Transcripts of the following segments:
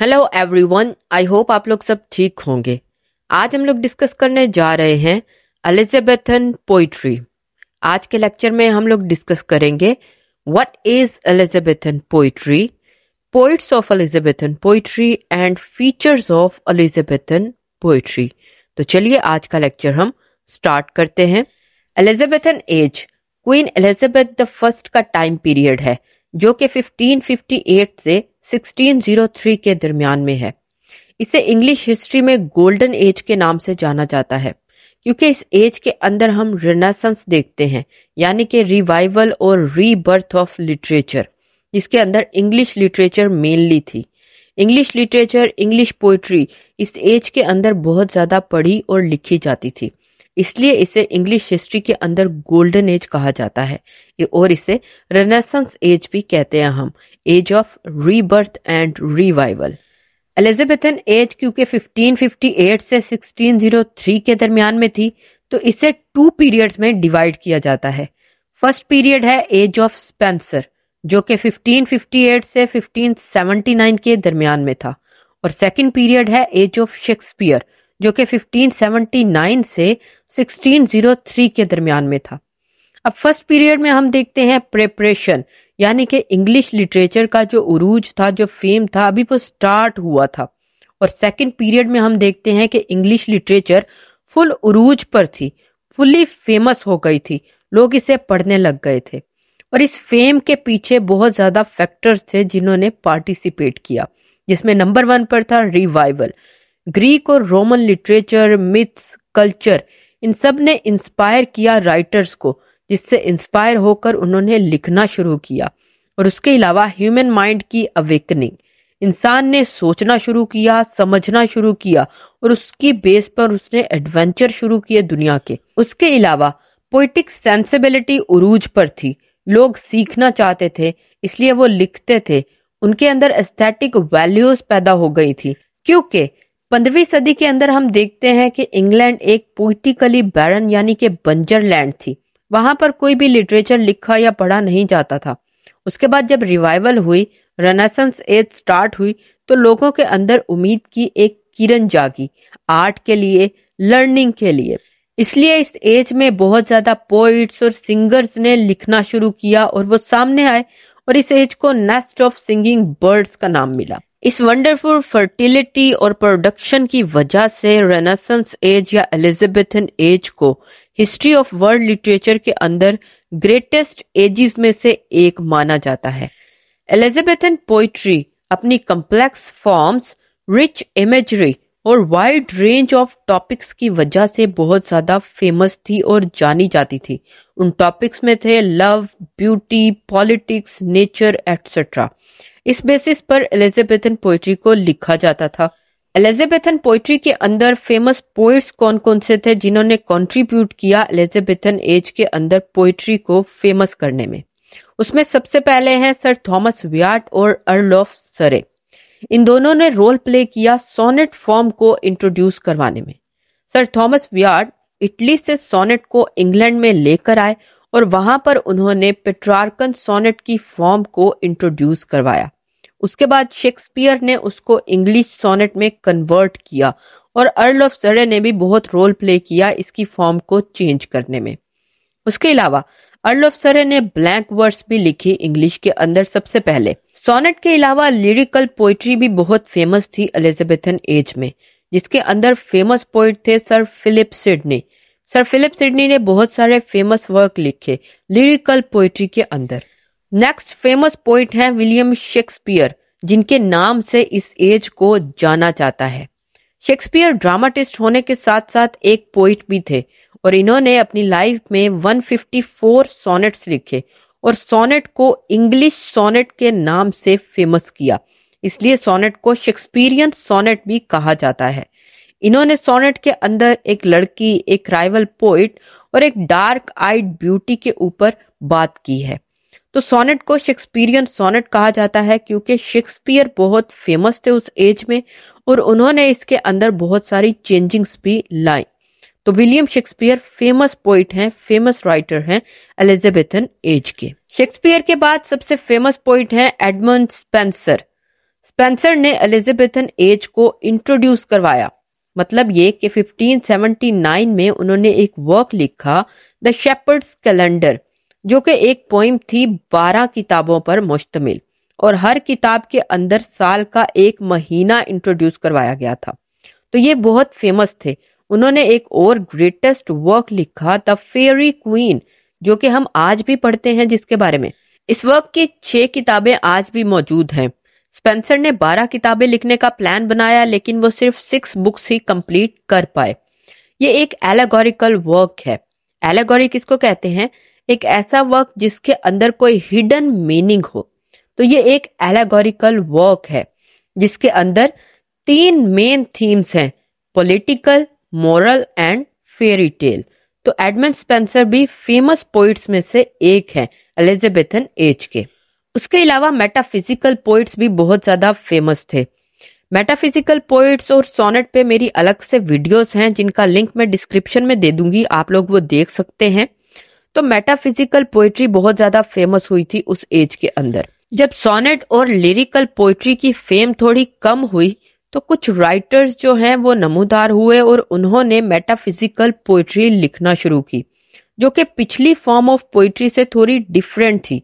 hello everyone I hope आप लोग सब ठीक होंगे आज हम लोग डिस्कस करने जा रहे हैं एलिजाबेथन पोइट्री आज के लेक्चर में हम लोग डिस्कस करेंगे what is Elizabethan poetry poets of Elizabethan poetry and features of Elizabethan poetry तो चलिए आज का लेक्चर हम स्टार्ट करते हैं Elizabethan age queen Elizabeth the first का टाइम पीरियड है जो कि 1558 से 1603 के दरमियान में है इसे इंग्लिश हिस्ट्री में गोल्डन एज के नाम से जाना जाता है क्योंकि इस एज के अंदर हम रिनेसेंस देखते हैं यानी कि रिवाइवल और रीबर्थ ऑफ लिटरेचर इसके अंदर इंग्लिश लिटरेचर मेनली थी इंग्लिश लिटरेचर इंग्लिश पोइट्री इस एज के अंदर बहुत ज़्यादा पढ़ी और लिखी जाती थी इसलिए इसे इंग्लिश हिस्ट्री के अंदर गोल्डन एज कहा जाता है और इसे रेनेसेंस एज भी कहते हैं हम age of rebirth and revival Elizabethan age क्योंकि 1558 से 1603 के दरमियान में थी तो इसे टू पीरियड्स में डिवाइड किया जाता है फर्स्ट पीरियड है एज ऑफ स्पेंसर जो कि 1558 से 1579 के दरमियान में था और सेकंड पीरियड है एज ऑफ शेक्सपियर जो कि 1579 से 1603 के दरमियान में था अब फर्स्ट पीरियड में हम देखते हैं प्रेपरेशन यानी कि इंग्लिश लिटरेचर का जो उरूज था जो फेम था अभी वो स्टार्ट हुआ था और सेकंड पीरियड में हम देखते हैं कि इंग्लिश लिटरेचर फुल उरूज पर थी फुली फेमस हो गई थी लोग इसे पढ़ने लग गए थे और इस फेम के पीछे बहुत ज़्यादा फैक्टर्स थे जिन्होंने पार्टिसिपेट किया जिसमें नंबर वन पर था रिवाइवल ग्रीक और रोमन लिटरेचर मिथ्स कल्चर इन सब ने इंस्पायर किया राइटर्स को जिससे इंस्पायर होकर उन्होंने लिखना शुरू किया और उसके अलावा ह्यूमन माइंड की अवेकनिंग इंसान ने सोचना शुरू किया समझना शुरू किया और उसकी बेस पर उसने एडवेंचर शुरू किए दुनिया के उसके अलावा पोइटिक सेंसिबिलिटी उरूज पर थी लोग सीखना चाहते थे इसलिए वो लिखते थे उनके अंदर एस्थेटिक वैल्यूज पैदा हो गई थी क्योंकि पंद्रहवीं सदी के अंदर हम देखते हैं कि इंग्लैंड एक पोइटिकली बैरन यानी के बंजर लैंड थी वहां पर कोई भी लिटरेचर लिखा या पढ़ा नहीं जाता था उसके बाद जब रिवाइवल हुई रनासंस एज स्टार्ट हुई तो लोगों के अंदर उम्मीद की एक किरण जागी आर्ट के लिए लर्निंग के लिए इसलिए इस एज में बहुत ज्यादा पोइट्स और सिंगर्स ने लिखना शुरू किया और वो सामने आए और इस एज को नेस्ट ऑफ सिंगिंग बर्ड्स का नाम मिला इस वंडरफुल फर्टिलिटी और प्रोडक्शन की वजह से रेनासंस एज या एलिजेथन एज को हिस्ट्री ऑफ वर्ल्ड लिटरेचर के अंदर ग्रेटेस्ट एजिस में से एक माना जाता है एलिजेथन पोइट्री अपनी कम्प्लेक्स फॉर्म्स रिच इमेजरी और वाइड रेंज ऑफ टॉपिक्स की वजह से बहुत ज़्यादा फेमस थी और जानी जाती थी उन टॉपिक्स में थे love beauty politics nature etcetera इस बेसिस पर एलिजेबेथन पोइट्री को लिखा जाता था एलिजेबेथन पोइट्री के अंदर फेमस पोइट्स कौन कौन से थे जिन्होंने कंट्रीब्यूट किया एलिजेबेथन एज के अंदर पोइट्री को फेमस करने में उसमें सबसे पहले हैं सर थॉमस वियाट और अर्ल ऑफ सरे इन दोनों ने रोल प्ले किया सोनेट फॉर्म को इंट्रोड्यूस करवाने में सर थॉमस वियाट इटली से सोनेट को इंग्लैंड में लेकर आए और वहां पर उन्होंने पेट्रार्कन सोनेट की फॉर्म को इंट्रोड्यूस करवाया उसके बाद शेक्सपियर ने उसको इंग्लिश सोनेट में कन्वर्ट किया और अर्ल ऑफ सरे ने भी बहुत रोल प्ले किया इसकी फॉर्म को चेंज करने में उसके अलावा अर्ल ऑफ सरे ने ब्लैंक वर्ड्स भी लिखी इंग्लिश के अंदर सबसे पहले सोनेट के अलावा लिरिकल पोइट्री भी बहुत फेमस थी एलिजाबेथन एज में जिसके अंदर फेमस पोइट थे sir Philip Sidney sir Philip Sidney ने बहुत सारे फेमस वर्क लिखे लिरिकल पोइट्री के अंदर नेक्स्ट फेमस पोइट है विलियम शेक्सपियर जिनके नाम से इस एज को जाना जाता है शेक्सपियर ड्रामाटिस्ट होने के साथ साथ एक पोइट भी थे और इन्होंने अपनी लाइफ में 154 सोनेट्स लिखे और सोनेट को इंग्लिश सोनेट के नाम से फेमस किया इसलिए सोनेट को शेक्सपियरियन सोनेट भी कहा जाता है इन्होंने सोनेट के अंदर एक लड़की एक राइवल पोइट और एक डार्क आइड ब्यूटी के ऊपर बात की है तो सोनेट को शेक्सपियरियन सोनेट कहा जाता है क्योंकि शेक्सपियर बहुत फेमस थे उस एज में और उन्होंने इसके अंदर बहुत सारी चेंजिंग्स भी लाई तो विलियम शेक्सपियर फेमस पोइट हैं फेमस राइटर हैं एलिजेबेथन एज के शेक्सपियर के बाद सबसे फेमस पोइट हैं एडमंड स्पेंसर स्पेंसर ने एलिजेबेथन एज को इंट्रोड्यूस करवाया मतलब ये कि 1579 में उन्होंने एक वर्क लिखा द शेपर्ड्स कैलेंडर जो कि एक पोइम थी बारह किताबों पर मुश्तमिल और हर किताब के अंदर साल का एक महीना इंट्रोड्यूस करवाया गया था तो ये बहुत फेमस थे उन्होंने एक और ग्रेटेस्ट वर्क लिखा द फेरी क्वीन जो कि हम आज भी पढ़ते हैं जिसके बारे में इस वर्क की छह किताबें आज भी मौजूद हैं स्पेंसर ने बारह किताबें लिखने का प्लान बनाया लेकिन वो सिर्फ सिक्स बुक्स ही कंप्लीट कर पाए ये एक एलेगोरिकल वर्क है एलेगोरिक इसको कहते हैं एक ऐसा वर्क जिसके अंदर कोई हिडन मीनिंग हो तो ये एक एलेगोरिकल वर्क है जिसके अंदर तीन मेन थीम्स हैं political moral and fairy tale तो एडमंड स्पेंसर भी फेमस पोइट्स में से एक है एलिजेबेथन एज के उसके अलावा मेटाफिजिकल पोइट्स भी बहुत ज़्यादा फेमस थे मेटाफिजिकल पोइट्स और सोनेट पे मेरी अलग से वीडियोस हैं जिनका लिंक मैं डिस्क्रिप्शन में दे दूंगी आप लोग वो देख सकते हैं तो मेटाफिजिकल पोएट्री बहुत ज्यादा फेमस हुई थी उस एज के अंदर जब सोनेट और लिरिकल पोएट्री की फेम थोड़ी कम हुई तो कुछ राइटर्स जो हैं वो नमोदार हुए और उन्होंने मेटाफिजिकल पोइट्री लिखना शुरू की जो कि पिछली फॉर्म ऑफ पोइट्री से थोड़ी डिफरेंट थी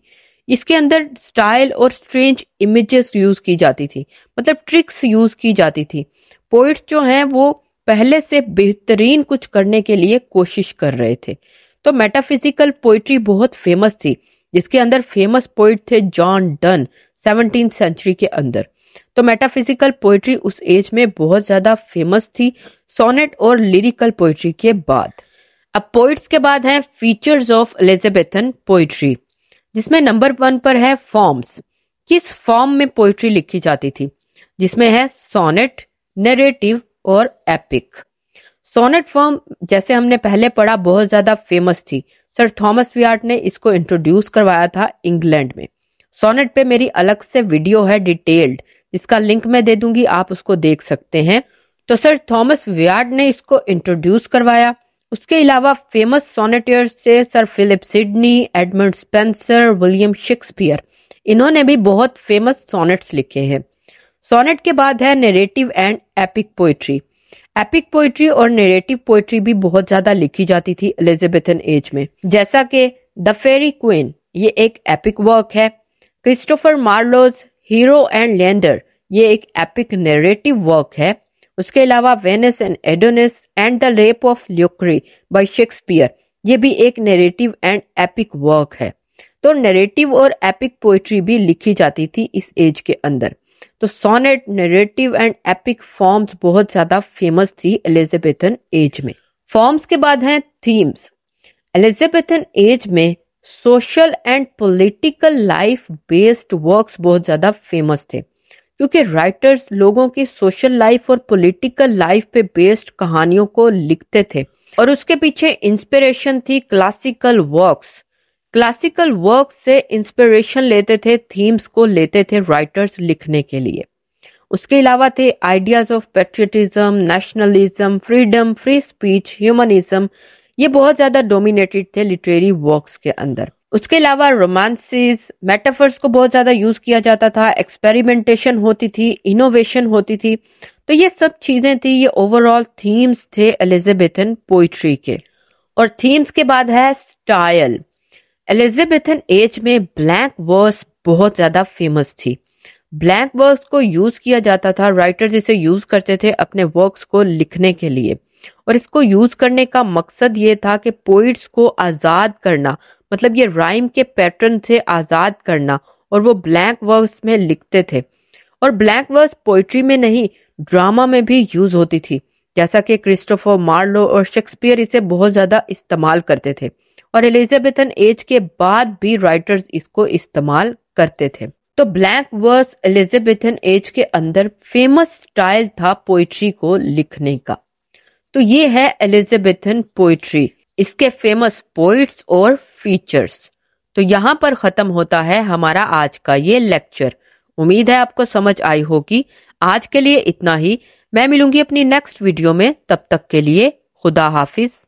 इसके अंदर स्टाइल और स्ट्रेंज इमेजेस यूज की जाती थी मतलब ट्रिक्स यूज की जाती थी पोइट्स जो हैं वो पहले से बेहतरीन कुछ करने के लिए कोशिश कर रहे थे तो मेटाफिजिकल पोइट्री बहुत फेमस थी जिसके अंदर फेमस पोइट थे जॉन डन सेवनटीन सेंचुरी के अंदर तो मेटाफिजिकल पोइट्री उस एज में बहुत ज़्यादा फेमस थी सोनेट और लिरिकल पोइट्री के बाद अब पोइट्स के बाद है फीचर्स ऑफ एलिजेबेथन पोइट्री जिसमें नंबर वन पर है फॉर्म्स किस फॉर्म में पोइट्री लिखी जाती थी जिसमें है सोनेट नेरेटिव और एपिक सोनेट फॉर्म जैसे हमने पहले पढ़ा बहुत ज्यादा फेमस थी सर थॉमस वियार्ट ने इसको इंट्रोड्यूस करवाया था इंग्लैंड में सोनेट पे मेरी अलग से वीडियो है डिटेल्ड जिसका लिंक मैं दे दूंगी आप उसको देख सकते हैं तो सर थॉमस वियार्ड ने इसको इंट्रोड्यूस करवाया उसके अलावा फेमस सोनेटियर्स से sir Philip Sidney Edmund Spenser William Shakespeare इन्होंने भी बहुत फेमस सोनेट्स लिखे हैं सोनेट के बाद है narrative and epic poetry epic poetry और नेरेटिव पोइट्री भी बहुत ज्यादा लिखी जाती थी एलिजेबेथन एज में जैसा कि द फेरी क्वीन ये एक एपिक वर्क है Christopher Marlowe's Hero and Leander ये एक एपिक नेरेटिव वर्क है उसके अलावा Venus and Adonis and the rape of Lucrece by Shakespeare ये भी एक नेरेटिव एंड एपिक वर्क है तो नेरेटिव और एपिक पोइट्री भी लिखी जाती थी इस एज के अंदर तो sonnet narrative and epic forms बहुत ज़्यादा फेमस थी एलिजेबेथन एज में फॉर्म्स के बाद हैं थीम्स एलिजेबेथन एज में social and political life based works बहुत ज़्यादा फेमस थे क्योंकि राइटर्स लोगों की सोशल लाइफ और पॉलिटिकल लाइफ पे बेस्ड कहानियों को लिखते थे और उसके पीछे इंस्पिरेशन थी क्लासिकल वर्क्स क्लासिकल वर्क से इंस्पिरेशन लेते थे थीम्स को लेते थे राइटर्स लिखने के लिए उसके अलावा थे ideas of patriotism nationalism freedom free speech humanism ये बहुत ज़्यादा डोमिनेटेड थे लिटरेरी वर्क्स के अंदर उसके अलावा रोमांसिस मेटाफर्स को बहुत ज़्यादा यूज़ किया जाता था एक्सपेरिमेंटेशन होती थी इनोवेशन होती थी तो ये सब चीज़ें थी ये ओवरऑल थीम्स थे एलिजेबेथन पोइट्री के और थीम्स के बाद है स्टाइल एलिजेबेथन एज में ब्लैक वर्स बहुत ज़्यादा फेमस थी ब्लैक वर्स को यूज़ किया जाता था राइटर्स इसे यूज़ करते थे अपने वर्क्स को लिखने के लिए और इसको यूज़ करने का मकसद ये था कि पोइट्स को आज़ाद करना मतलब ये राइम के पैटर्न से आज़ाद करना और वो ब्लैक वर्स में लिखते थे और ब्लैक वर्स पोइट्री में नहीं ड्रामा में भी यूज़ होती थी जैसा कि क्रिस्टोफर मार्लो और शेक्सपियर इसे बहुत ज़्यादा इस्तेमाल करते थे और एलिजाबेथन एज के बाद भी राइटर्स इसको इस्तेमाल करते थे तो ब्लैक वर्स एलिजाबेथन एज के अंदर फेमस स्टाइल था पोइट्री को लिखने का तो ये है एलिजाबेथन पोइट्री इसके फेमस पोइट्स और फीचर्स तो यहाँ पर ख़त्म होता है हमारा आज का ये लेक्चर उम्मीद है आपको समझ आई होगी आज के लिए इतना ही मैं मिलूंगी अपनी नेक्स्ट वीडियो में तब तक के लिए खुदा हाफिज